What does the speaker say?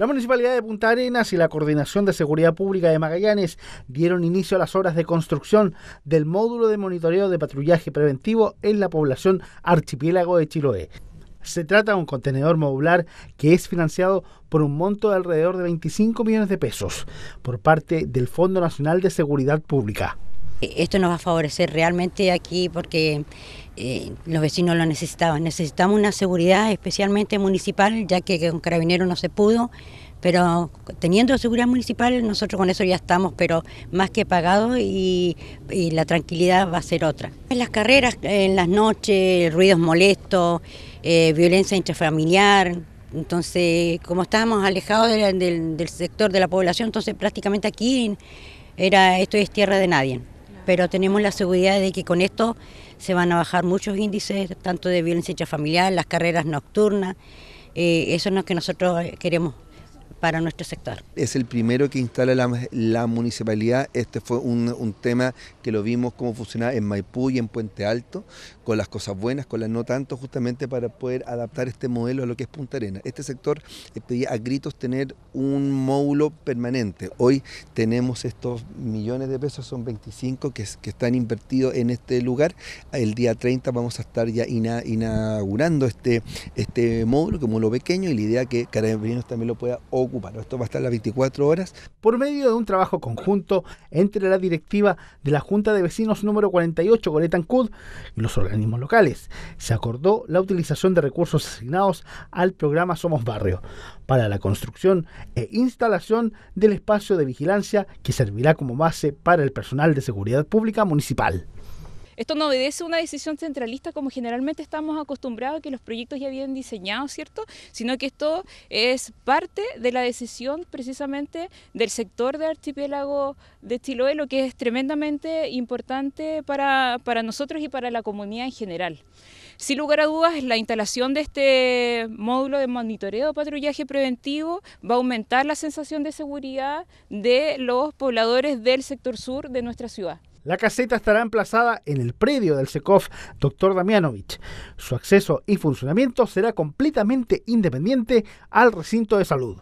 La Municipalidad de Punta Arenas y la Coordinación de Seguridad Pública de Magallanes dieron inicio a las obras de construcción del módulo de monitoreo de patrullaje preventivo en la población archipiélago de Chiloé. Se trata de un contenedor modular que es financiado por un monto de alrededor de 25 millones de pesos por parte del Fondo Nacional de Seguridad Pública. Esto nos va a favorecer realmente aquí porque eh, los vecinos lo necesitaban. Necesitamos una seguridad especialmente municipal, ya que con carabinero no se pudo, pero teniendo seguridad municipal nosotros con eso ya estamos, pero más que pagados y, la tranquilidad va a ser otra. En las carreras, en las noches, ruidos molestos, eh, violencia intrafamiliar, entonces como estábamos alejados del sector de la población, entonces prácticamente aquí era esto es tierra de nadie pero tenemos la seguridad de que con esto se van a bajar muchos índices, tanto de violencia familiar, las carreras nocturnas, eh, eso es lo que nosotros eh, queremos para nuestro sector. Es el primero que instala la, municipalidad. Este fue un, tema que lo vimos cómo funcionaba en Maipú y en Puente Alto, con las cosas buenas, con las no tanto, justamente para poder adaptar este modelo a lo que es Punta Arena. Este sector eh, pedía a gritos tener un módulo permanente. Hoy tenemos estos millones de pesos, son 25 que, que están invertidos en este lugar. El día 30 vamos a estar ya inaugurando este, este módulo como lo pequeño y la idea que Carabineros también lo pueda ocupar esto va a estar las 24 horas. Por medio de un trabajo conjunto entre la directiva de la Junta de Vecinos número 48, Cud, y los organismos locales, se acordó la utilización de recursos asignados al programa Somos Barrio para la construcción e instalación del espacio de vigilancia que servirá como base para el personal de seguridad pública municipal. Esto no obedece a una decisión centralista como generalmente estamos acostumbrados a que los proyectos ya habían diseñado, ¿cierto? Sino que esto es parte de la decisión precisamente del sector del archipiélago de Chiloé, lo que es tremendamente importante para, para nosotros y para la comunidad en general. Sin lugar a dudas, la instalación de este módulo de monitoreo o patrullaje preventivo va a aumentar la sensación de seguridad de los pobladores del sector sur de nuestra ciudad. La caseta estará emplazada en el predio del SECOF Dr. Damianovich. Su acceso y funcionamiento será completamente independiente al recinto de salud.